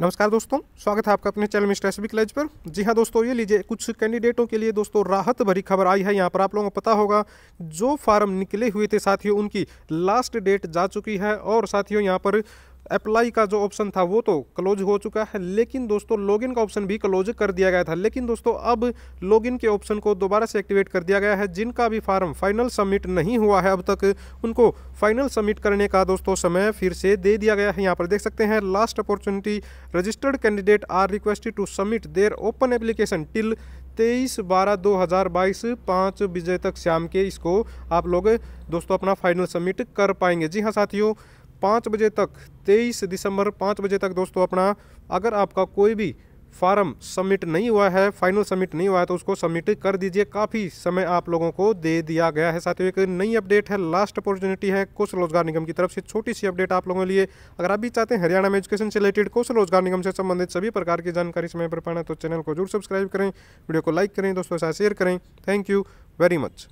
नमस्कार दोस्तों स्वागत है आपका अपने चैनल मिस्टर एस क्लेज पर जी हाँ दोस्तों ये लीजिए कुछ कैंडिडेटों के लिए दोस्तों राहत भरी खबर आई है यहाँ पर आप लोगों को पता होगा जो फार्म निकले हुए थे साथियों उनकी लास्ट डेट जा चुकी है और साथियों यहाँ पर अप्लाई का जो ऑप्शन था वो तो क्लोज हो चुका है लेकिन दोस्तों लॉगिन का ऑप्शन भी क्लोज कर दिया गया था लेकिन दोस्तों अब लॉगिन के ऑप्शन को दोबारा से एक्टिवेट कर दिया गया है जिनका भी फॉर्म फाइनल सबमिट नहीं हुआ है अब तक उनको फाइनल सबमिट करने का दोस्तों समय फिर से दे दिया गया है यहाँ पर देख सकते हैं last opportunity registered candidate are requested to submit their open application till तेईस बारह दो हज़ार बाईस पाँच बजे तक शाम के इसको आप लोग दोस्तों अपना फाइनल सबमिट कर पाएंगे जी हाँ साथियों पाँच बजे तक तेईस दिसंबर पाँच बजे तक दोस्तों अपना अगर आपका कोई भी फार्म सबमिट नहीं हुआ है फाइनल सबमिट नहीं हुआ है तो उसको सबमिट कर दीजिए काफ़ी समय आप लोगों को दे दिया गया है साथ ही एक नई अपडेट है लास्ट अपॉर्चुनिटी है कौशल रोजगार निगम की तरफ से छोटी सी अपडेट आप लोगों के लिए अगर आप भी चाहते हैं हरियाणा में एजुकेशन से रिलेटेड कौशल रोजगार निगम से संबंधित सभी प्रकार की जानकारी समय पर पाना तो चैनल को जरूर सब्सक्राइब करें वीडियो को लाइक करें दोस्तों के साथ शेयर करें थैंक यू वेरी मच